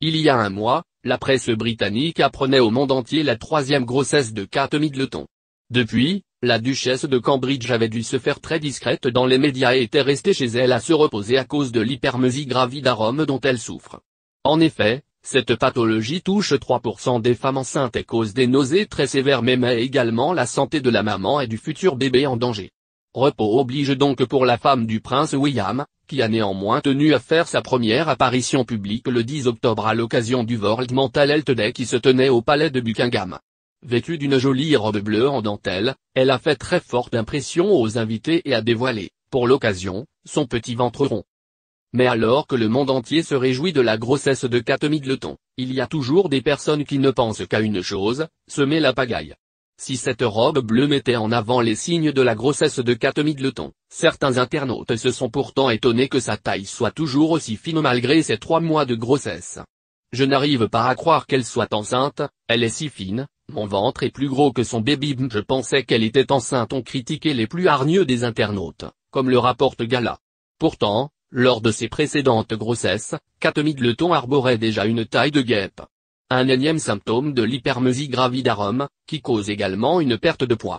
Il y a un mois, la presse britannique apprenait au monde entier la troisième grossesse de Kate Middleton. Depuis, la duchesse de Cambridge avait dû se faire très discrète dans les médias et était restée chez elle à se reposer à cause de l'hypermésie Rome dont elle souffre. En effet, cette pathologie touche 3% des femmes enceintes et cause des nausées très sévères mais met également la santé de la maman et du futur bébé en danger. Repos oblige donc pour la femme du prince William, qui a néanmoins tenu à faire sa première apparition publique le 10 octobre à l'occasion du World Mental Health Day qui se tenait au palais de Buckingham. Vêtue d'une jolie robe bleue en dentelle, elle a fait très forte impression aux invités et a dévoilé, pour l'occasion, son petit ventre rond. Mais alors que le monde entier se réjouit de la grossesse de Kate Middleton, il y a toujours des personnes qui ne pensent qu'à une chose, semer la pagaille. Si cette robe bleue mettait en avant les signes de la grossesse de Kate Middleton, certains internautes se sont pourtant étonnés que sa taille soit toujours aussi fine malgré ses trois mois de grossesse. Je n'arrive pas à croire qu'elle soit enceinte, elle est si fine, mon ventre est plus gros que son bébé » je pensais qu'elle était enceinte ont critiqué les plus hargneux des internautes, comme le rapporte Gala. Pourtant, lors de ses précédentes grossesses, Kate Middleton arborait déjà une taille de guêpe un énième symptôme de l'hypermesie gravidarum, qui cause également une perte de poids.